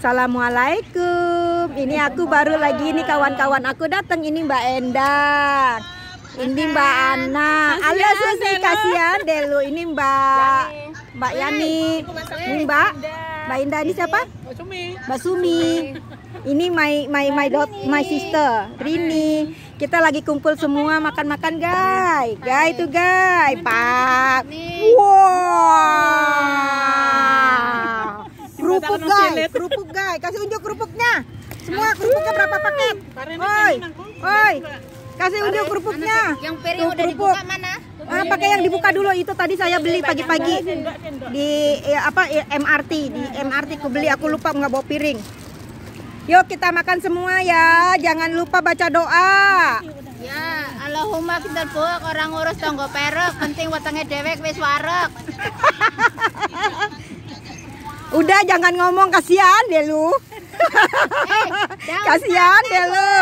Assalamualaikum. Ini aku baru lagi ini kawan-kawan aku datang ini Mbak Enda, Ini Mbak Ana. Halo Susi kasihan Delu. Ini Mbak Mbak Yani. Ini Mbak Mbak Indah ini siapa? Mbak Sumi. Mbak Sumi. Ini my my my dot my sister Rini. Kita lagi kumpul semua makan-makan guys. Guys itu guys. Pak. Wow guys. Kerupuk guys. Kasih unjuk kerupuknya. Semua kerupuknya berapa paket? Oi. Oi. Kasih unjuk kerupuknya. Yang peri udah kerupuk. mana? Ah, iya, pakai iya, yang dibuka iya. dulu itu tadi saya beli pagi-pagi di ya, apa ya, MRT di MRT aku beli aku lupa nggak bawa piring. Yuk kita makan semua ya. Jangan lupa baca doa. Ya, Allahumma kita buat orang urus tonggo perek, penting watangnya dewek wis Udah jangan ngomong kasihan deh lu. eh, kasihan deh lu.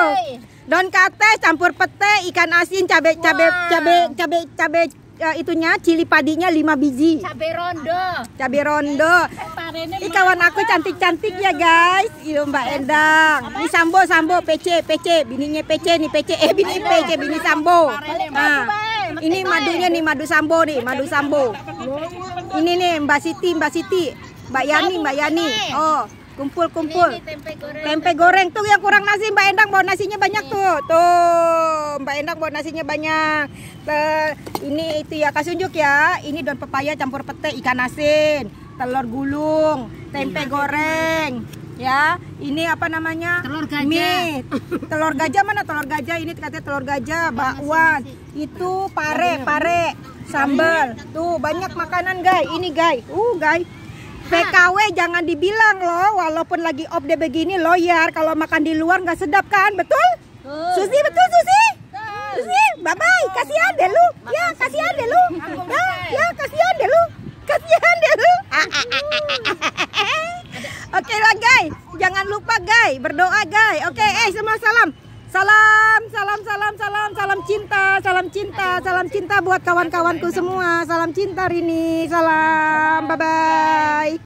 Don kate campur pete, ikan asin, cabe cabe wow. cabe cabe cabe uh, itunya cili padinya 5 biji. Cabe rondo. Cabe rondo. Ini kawan aku cantik-cantik ya guys. Iya Mbak Endang. Ini Sambo Sambo PC PC bininya PC nih PC eh bini PC bini Sambo. Nah, ini madunya nih madu Sambo nih, madu Sambo. Ini nih Mbak Siti, Mbak Siti. Mbak Yani, Mbak Yani. Oh, kumpul-kumpul. Tempe goreng. Tempe goreng tuh yang kurang nasi Mbak Endang bawa nasinya banyak ini. tuh. Tuh, Mbak Endang bawa nasinya banyak. Tuh, ini itu ya kasih unjuk ya. Ini daun pepaya campur pete ikan asin, telur gulung, tempe ini. goreng. Ya, ini apa namanya? Telur gajah. Mie. Telur gajah mana telur gajah? Ini katanya telur gajah, bakwan. Itu pare, pare. Sambal. Tuh, banyak makanan, guys. Ini, guys. Uh, guys. PKW jangan dibilang loh, walaupun lagi obde begini loyar, kalau makan di luar nggak sedap kan, betul? betul. Susi betul Susi? Betul. Susi, bye bye, kasihan deh lu, makan ya kasihan deh lu, ya ya kasihan deh lu, kasihan deh lu. Ah, ah, ah, Oke okay lah guys, jangan lupa guys, berdoa guys. Oke, okay, eh semua salam, salam salam, salam, salam, salam cinta, salam cinta, salam cinta buat kawan-kawanku semua. Salam cinta Rini, salam, bye-bye.